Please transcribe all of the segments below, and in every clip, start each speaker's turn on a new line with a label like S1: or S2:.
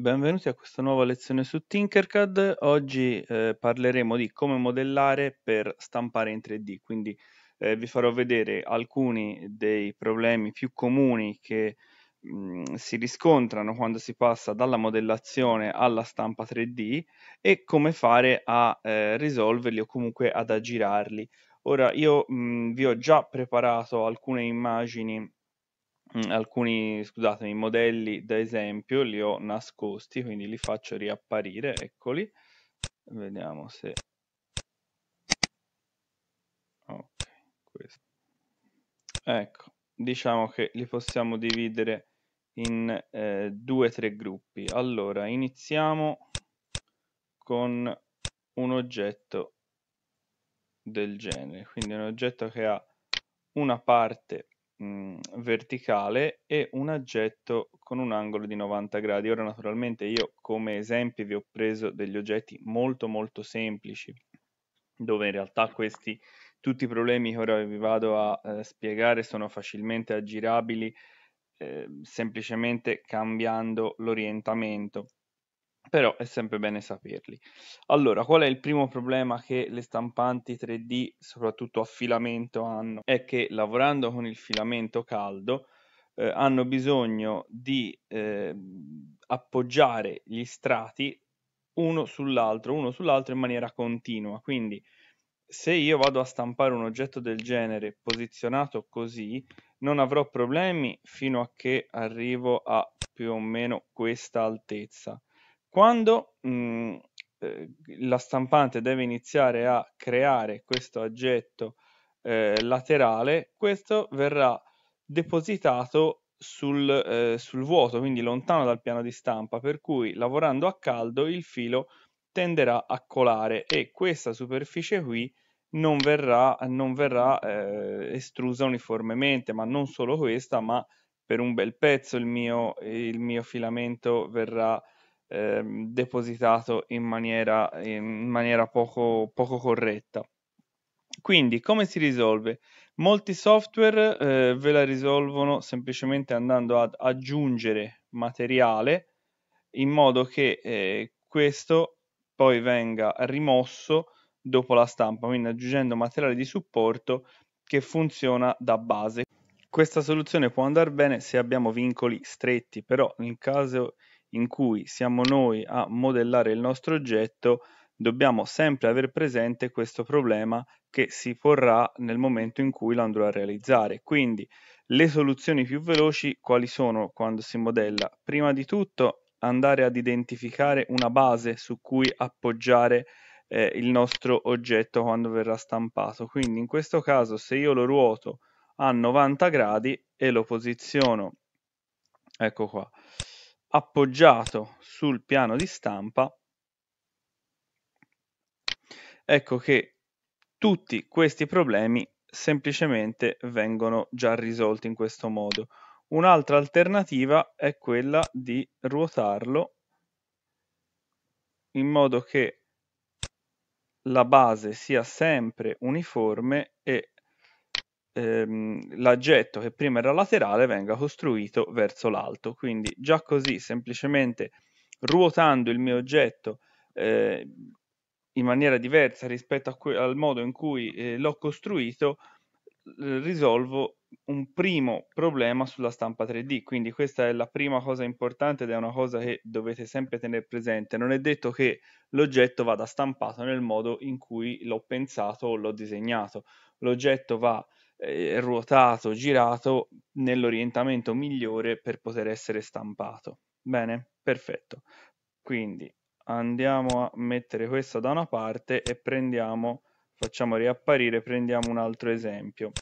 S1: benvenuti a questa nuova lezione su Tinkercad. Oggi eh, parleremo di come modellare per stampare in 3D, quindi eh, vi farò vedere alcuni dei problemi più comuni che mh, mm, si riscontrano quando si passa dalla modellazione alla stampa 3D e come fare a eh, risolverli o comunque ad aggirarli. Ora io mh, mm, vi ho già preparato alcune immagini Mm, alcuni scusatemi, modelli da esempio li ho nascosti, quindi li faccio riapparire, eccoli. Vediamo se... Ok, questo. Ecco, diciamo che li possiamo dividere in eh, due o tre gruppi. Allora, iniziamo con un oggetto del genere, quindi un oggetto che ha una parte mh, mm, verticale e un oggetto con un angolo di 90 gradi. Ora naturalmente io come esempio vi ho preso degli oggetti molto molto semplici, dove in realtà questi tutti i problemi che ora vi vado a eh, spiegare sono facilmente aggirabili eh, semplicemente cambiando l'orientamento però è sempre bene saperli. Allora, qual è il primo problema che le stampanti 3D, soprattutto a filamento, hanno? È che lavorando con il filamento caldo eh, hanno bisogno di eh, appoggiare gli strati uno sull'altro, uno sull'altro in maniera continua. Quindi, se io vado a stampare un oggetto del genere posizionato così, non avrò problemi fino a che arrivo a più o meno questa altezza quando mh, mm, eh, la stampante deve iniziare a creare questo aggetto eh, laterale, questo verrà depositato sul, eh, sul vuoto, quindi lontano dal piano di stampa, per cui lavorando a caldo il filo tenderà a colare e questa superficie qui non verrà, non verrà eh, estrusa uniformemente, ma non solo questa, ma per un bel pezzo il mio, il mio filamento verrà ehm, depositato in maniera, in maniera poco, poco, corretta. Quindi come si risolve? Molti software eh, ve la risolvono semplicemente andando ad aggiungere materiale in modo che eh, questo poi venga rimosso dopo la stampa, quindi aggiungendo materiale di supporto che funziona da base. Questa soluzione può andare bene se abbiamo vincoli stretti, però in caso in cui siamo noi a modellare il nostro oggetto, dobbiamo sempre aver presente questo problema che si porrà nel momento in cui lo andrò a realizzare. Quindi le soluzioni più veloci quali sono quando si modella? Prima di tutto andare ad identificare una base su cui appoggiare eh, il nostro oggetto quando verrà stampato. Quindi in questo caso se io lo ruoto a 90 gradi e lo posiziono, ecco qua, appoggiato sul piano di stampa, ecco che tutti questi problemi semplicemente vengono già risolti in questo modo. Un'altra alternativa è quella di ruotarlo in modo che la base sia sempre uniforme e ehm, l'aggetto che prima era laterale venga costruito verso l'alto. Quindi già così, semplicemente ruotando il mio oggetto eh, in maniera diversa rispetto al modo in cui eh, l'ho costruito, risolvo un primo problema sulla stampa 3D, quindi questa è la prima cosa importante ed è una cosa che dovete sempre tenere presente. Non è detto che l'oggetto vada stampato nel modo in cui l'ho pensato o l'ho disegnato, l'oggetto va eh, ruotato, girato nell'orientamento migliore per poter essere stampato. Bene, perfetto. Quindi andiamo a mettere questo da una parte e prendiamo, facciamo riapparire, prendiamo un altro esempio.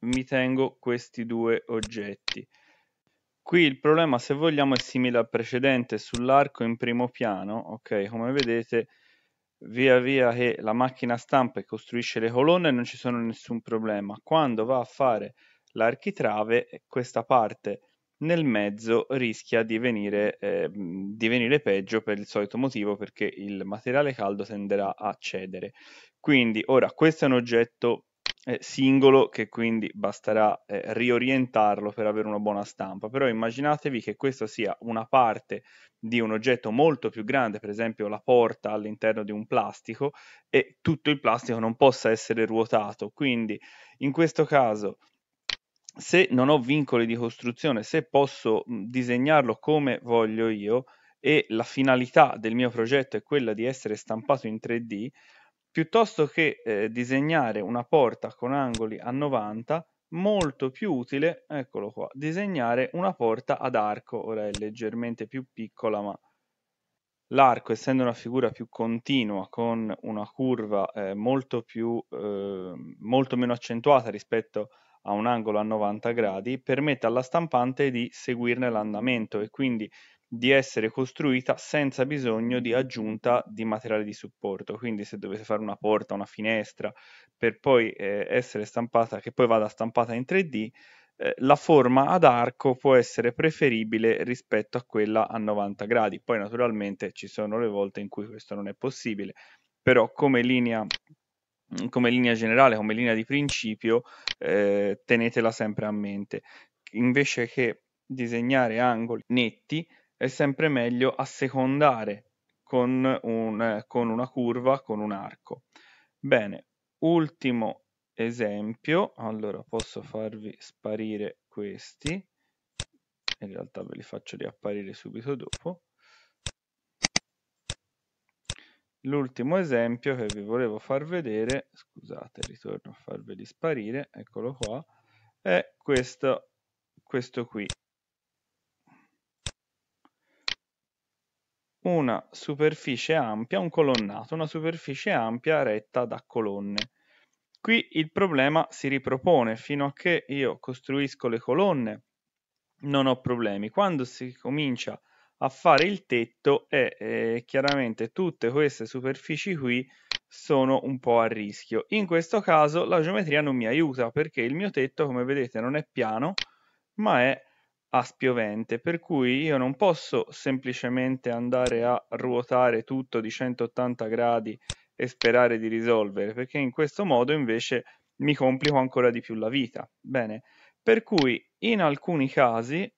S1: Mi tengo questi due oggetti. Qui il problema, se vogliamo, è simile al precedente. Sull'arco in primo piano, ok, come vedete, via via che la macchina stampa e costruisce le colonne non ci sono nessun problema. Quando va a fare l'architrave, questa parte nel mezzo rischia di venire, eh, di venire, peggio per il solito motivo perché il materiale caldo tenderà a cedere. Quindi ora questo è un oggetto singolo che quindi basterà eh, riorientarlo per avere una buona stampa. Però immaginatevi che questa sia una parte di un oggetto molto più grande, per esempio la porta all'interno di un plastico e tutto il plastico non possa essere ruotato. Quindi in questo caso se non ho vincoli di costruzione, se posso disegnarlo come voglio io e la finalità del mio progetto è quella di essere stampato in 3D, piuttosto che eh, disegnare una porta con angoli a 90, molto più utile, eccolo qua, disegnare una porta ad arco, ora è leggermente più piccola, ma l'arco essendo una figura più continua, con una curva eh, molto, più, eh, molto meno accentuata rispetto a un angolo a 90 gradi, permette alla stampante di seguirne l'andamento e quindi di essere costruita senza bisogno di aggiunta di materiale di supporto. Quindi se dovete fare una porta, una finestra, per poi eh, essere stampata, che poi vada stampata in 3D, eh, la forma ad arco può essere preferibile rispetto a quella a 90 gradi. Poi naturalmente ci sono le volte in cui questo non è possibile, però come linea mm, come linea generale, come linea di principio, eh, tenetela sempre a mente. Invece che disegnare angoli netti, è sempre meglio assecondare con, un, con una curva, con un arco. Bene, ultimo esempio, allora posso farvi sparire questi, in realtà ve li faccio riapparire subito dopo. L'ultimo esempio che vi volevo far vedere, scusate, ritorno a farveli sparire, eccolo qua, è questo, questo qui. una superficie ampia, un colonnato, una superficie ampia retta da colonne. Qui il problema si ripropone fino a che io costruisco le colonne, non ho problemi. Quando si comincia a fare il tetto e eh, eh, chiaramente tutte queste superfici qui sono un po' a rischio. In questo caso la geometria non mi aiuta perché il mio tetto, come vedete, non è piano, ma è a spiovente, per cui io non posso semplicemente andare a ruotare tutto di 180 gradi e sperare di risolvere, perché in questo modo invece mi complico ancora di più la vita. Bene, per cui in alcuni casi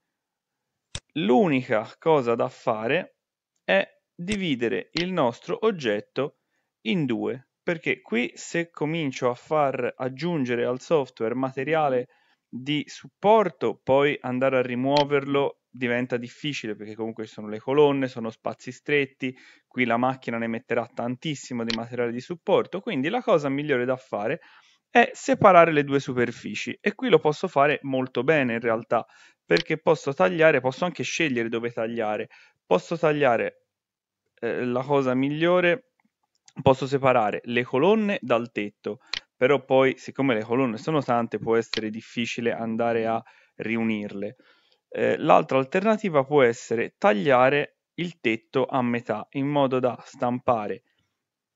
S1: l'unica cosa da fare è dividere il nostro oggetto in due, perché qui se comincio a far aggiungere al software materiale di supporto, poi andare a rimuoverlo diventa difficile perché comunque sono le colonne, sono spazi stretti, qui la macchina ne metterà tantissimo di materiale di supporto, quindi la cosa migliore da fare è separare le due superfici e qui lo posso fare molto bene in realtà perché posso tagliare, posso anche scegliere dove tagliare, posso tagliare eh, la cosa migliore, posso separare le colonne dal tetto però poi siccome le colonne sono tante può essere difficile andare a riunirle. Eh, l'altra alternativa può essere tagliare il tetto a metà in modo da stampare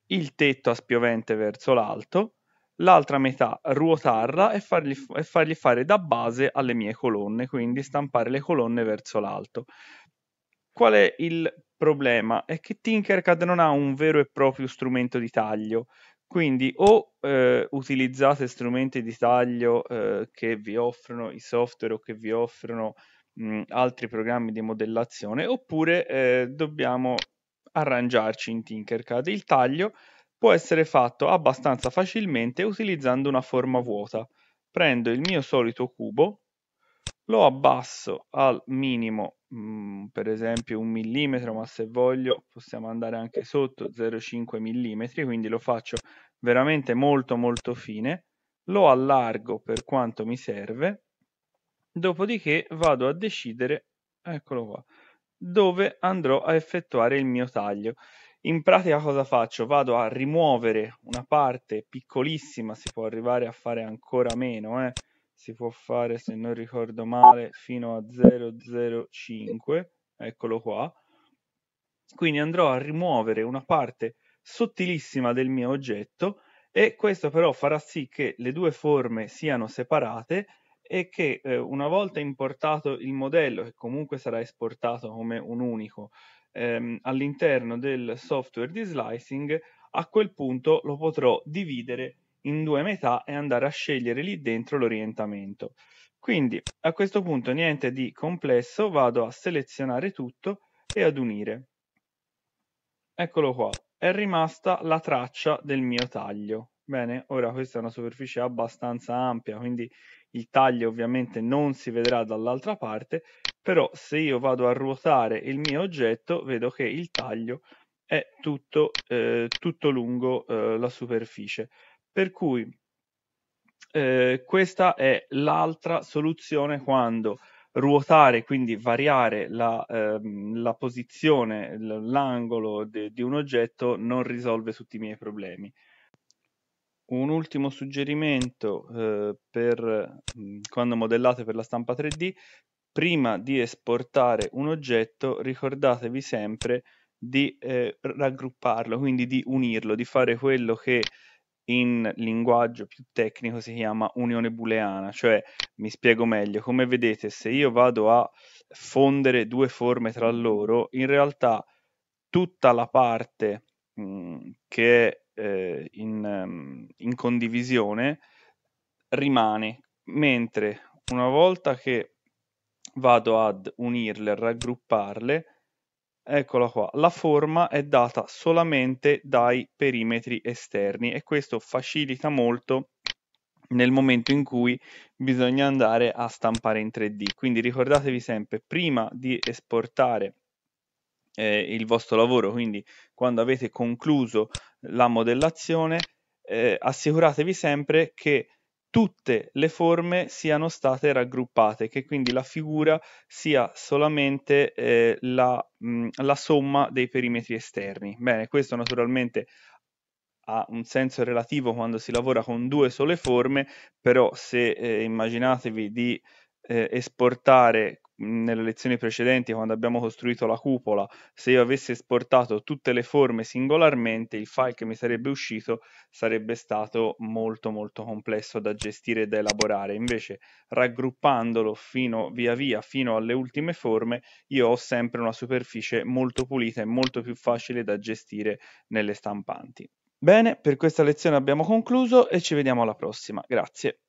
S1: il tetto a spiovente verso l'alto, l'altra metà ruotarla e fargli, e fargli fare da base alle mie colonne, quindi stampare le colonne verso l'alto. Qual è il problema? È che Tinkercad non ha un vero e proprio strumento di taglio, quindi o eh, utilizzate strumenti di taglio eh, che vi offrono i software o che vi offrono mh, altri programmi di modellazione, oppure eh, dobbiamo arrangiarci in Tinkercad. Il taglio può essere fatto abbastanza facilmente utilizzando una forma vuota. Prendo il mio solito cubo, lo abbasso al minimo, mm, per esempio un millimetro, ma se voglio possiamo andare anche sotto 0,5 mm, quindi lo faccio veramente molto molto fine, lo allargo per quanto mi serve, dopodiché vado a decidere, eccolo qua, dove andrò a effettuare il mio taglio. In pratica cosa faccio? Vado a rimuovere una parte piccolissima, si può arrivare a fare ancora meno, eh, si può fare, se non ricordo male, fino a 005, eccolo qua. Quindi andrò a rimuovere una parte sottilissima del mio oggetto e questo però farà sì che le due forme siano separate e che eh, una volta importato il modello, che comunque sarà esportato come un unico, ehm, all'interno del software di slicing, a quel punto lo potrò dividere in due metà e andare a scegliere lì dentro l'orientamento. Quindi a questo punto niente di complesso, vado a selezionare tutto e ad unire. Eccolo qua, è rimasta la traccia del mio taglio. Bene, ora questa è una superficie abbastanza ampia, quindi il taglio ovviamente non si vedrà dall'altra parte, però se io vado a ruotare il mio oggetto vedo che il taglio è tutto, eh, tutto lungo eh, la superficie. Per cui eh, questa è l'altra soluzione quando ruotare, quindi variare la, ehm, la posizione, l'angolo di un oggetto non risolve tutti i miei problemi. Un ultimo suggerimento eh, per mm, quando modellate per la stampa 3D, prima di esportare un oggetto ricordatevi sempre di eh, raggrupparlo, quindi di unirlo, di fare quello che in linguaggio più tecnico si chiama unione booleana, cioè mi spiego meglio, come vedete se io vado a fondere due forme tra loro, in realtà tutta la parte mh, mm, che è eh, in, mm, in condivisione rimane, mentre una volta che vado ad unirle, raggrupparle, Eccola qua, la forma è data solamente dai perimetri esterni e questo facilita molto nel momento in cui bisogna andare a stampare in 3D. Quindi ricordatevi sempre, prima di esportare eh, il vostro lavoro, quindi quando avete concluso la modellazione, eh, assicuratevi sempre che tutte le forme siano state raggruppate, che quindi la figura sia solamente eh, la, mh, la somma dei perimetri esterni. Bene, questo naturalmente ha un senso relativo quando si lavora con due sole forme, però se eh, immaginatevi di eh, esportare nelle lezioni precedenti quando abbiamo costruito la cupola, se io avessi esportato tutte le forme singolarmente, il file che mi sarebbe uscito sarebbe stato molto molto complesso da gestire e da elaborare. Invece, raggruppandolo fino, via via fino alle ultime forme, io ho sempre una superficie molto pulita e molto più facile da gestire nelle stampanti. Bene, per questa lezione abbiamo concluso e ci vediamo alla prossima. Grazie.